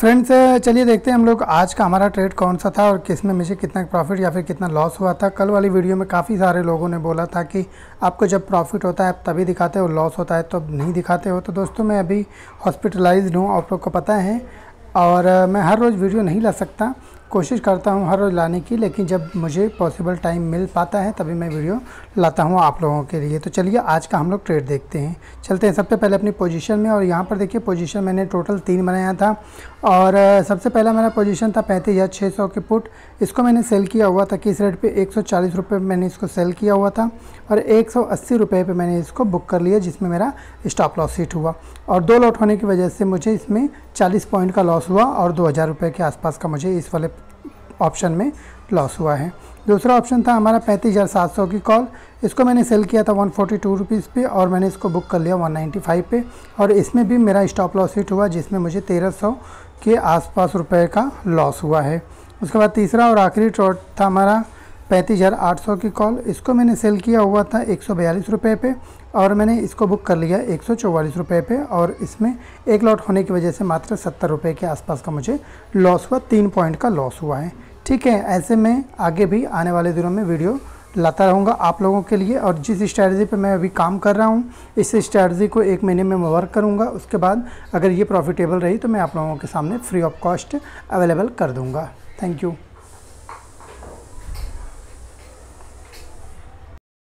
friends चलिए देखते हैं हम लोग आज का हमारा ट्रेड कौन सा था और किस में मुझे कितना प्रॉफिट या फिर कितना लॉस हुआ था कल वाली वीडियो में काफ़ी सारे लोगों ने बोला था कि आपको जब प्रॉफिट होता है आप तभी दिखाते हो लॉस होता है तो नहीं दिखाते हो तो दोस्तों मैं अभी हॉस्पिटलाइज्ड हूँ आप लोग को पता है और मैं हर रोज़ वीडियो नहीं ला सकता कोशिश करता हूँ हर रोज़ लाने की लेकिन जब मुझे पॉसिबल टाइम मिल पाता है तभी मैं वीडियो लाता हूँ आप लोगों के लिए तो चलिए आज का हम लोग ट्रेड देखते हैं चलते हैं सबसे पहले अपनी पोजीशन में और यहाँ पर देखिए पोजीशन मैंने टोटल तीन बनाया था और सबसे पहला मेरा पोजीशन था पैंतीस हज़ार छः सौ के पुट इसको मैंने सेल किया हुआ था कि इस रेट पर एक सौ मैंने इसको सेल किया हुआ था और एक सौ मैंने इसको बुक कर लिया जिसमें मेरा स्टॉप लॉस हिट हुआ और दो लॉट होने की वजह से मुझे इसमें चालीस पॉइंट का लॉस हुआ और दो हज़ार के आसपास का मुझे इस वाले ऑप्शन में लॉस हुआ है दूसरा ऑप्शन था हमारा पैंतीस हज़ार सात सौ की कॉल इसको मैंने सेल किया था वन फोर्टी टू रुपीज़ पे और मैंने इसको बुक कर लिया वन नाइन्टी फाइव पे और इसमें भी मेरा स्टॉप लॉस हिट हुआ जिसमें मुझे तेरह सौ के आसपास रुपए का लॉस हुआ है उसके बाद तीसरा और आखिरी ट्रॉट था हमारा पैंतीस हज़ार आठ सौ की कॉल इसको मैंने सेल किया हुआ था एक सौ बयालीस रुपये पे और मैंने इसको बुक कर लिया एक सौ चौवालीस रुपये पे और इसमें एक लॉट होने की वजह से मात्र सत्तर रुपये के आसपास का मुझे लॉस हुआ तीन पॉइंट का लॉस हुआ है ठीक है ऐसे में आगे भी आने वाले दिनों में वीडियो लाता रहूँगा आप लोगों के लिए और जिस स्ट्रैटी पे मैं अभी काम कर रहा हूँ इस स्ट्रैटी को एक महीने में मैं वर्क करूँगा उसके बाद अगर ये प्रॉफिटेबल रही तो मैं आप लोगों के सामने फ्री ऑफ कॉस्ट अवेलेबल कर दूँगा थैंक यू